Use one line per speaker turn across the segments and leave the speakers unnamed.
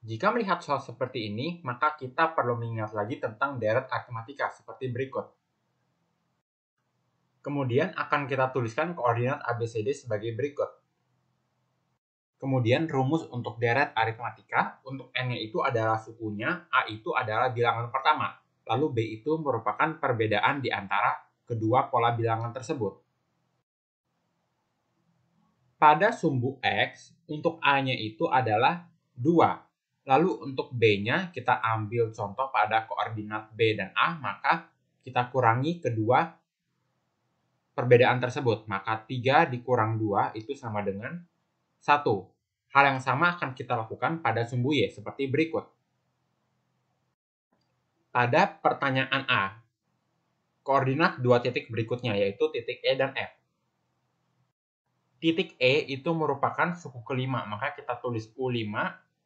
Jika melihat soal seperti ini, maka kita perlu mengingat lagi tentang deret aritmatika seperti berikut. Kemudian akan kita tuliskan koordinat ABCD sebagai berikut. Kemudian rumus untuk deret aritmatika, untuk N-nya itu adalah sukunya, A itu adalah bilangan pertama, lalu B itu merupakan perbedaan di antara kedua pola bilangan tersebut. Pada sumbu X, untuk A-nya itu adalah 2, Lalu untuk B-nya kita ambil contoh pada koordinat B dan A, maka kita kurangi kedua perbedaan tersebut. Maka 3 dikurang 2 itu sama dengan 1. Hal yang sama akan kita lakukan pada sumbu Y seperti berikut. Pada pertanyaan A, koordinat dua titik berikutnya yaitu titik E dan F. Titik E itu merupakan suku kelima, maka kita tulis U5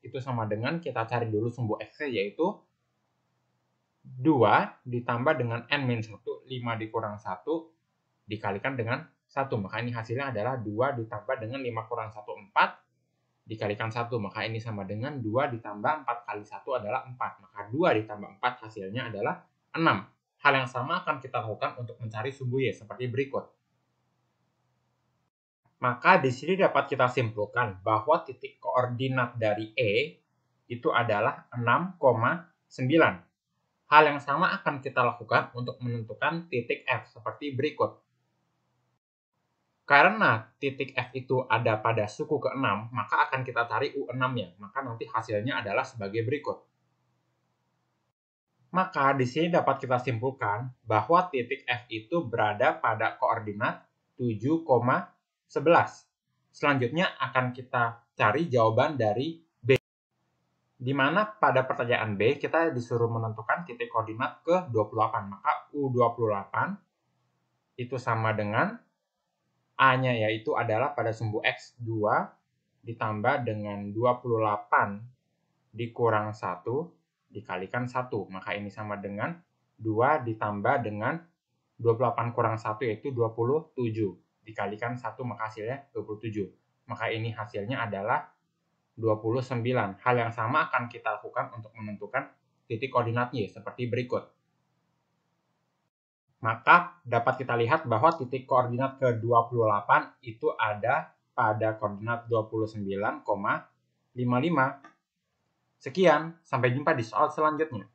itu sama dengan kita cari dulu sumbu X-nya yaitu 2 ditambah dengan N-1, 5 dikurang 1 dikalikan dengan 1. Maka ini hasilnya adalah 2 ditambah dengan 5 kurang 1, 4 dikalikan 1. Maka ini sama dengan 2 ditambah 4 kali 1 adalah 4. Maka 2 ditambah 4 hasilnya adalah 6. Hal yang sama akan kita lakukan untuk mencari sumbu Y seperti berikut. Maka di sini dapat kita simpulkan bahwa titik koordinat dari E itu adalah 6,9. Hal yang sama akan kita lakukan untuk menentukan titik F seperti berikut. Karena titik F itu ada pada suku ke-6, maka akan kita tarik U6-nya. Maka nanti hasilnya adalah sebagai berikut. Maka di sini dapat kita simpulkan bahwa titik F itu berada pada koordinat 11. Selanjutnya akan kita cari jawaban dari B. Di mana pada pertanyaan B kita disuruh menentukan titik koordinat ke 28. Maka U28 itu sama dengan A-nya yaitu adalah pada sumbu X2 ditambah dengan 28 dikurang 1 dikalikan 1. Maka ini sama dengan 2 ditambah dengan 28 kurang 1 yaitu 27 dikalikan 1 maka hasilnya 27. Maka ini hasilnya adalah 29. Hal yang sama akan kita lakukan untuk menentukan titik koordinat Y seperti berikut. Maka dapat kita lihat bahwa titik koordinat ke-28 itu ada pada koordinat 29,55. Sekian, sampai jumpa di soal selanjutnya.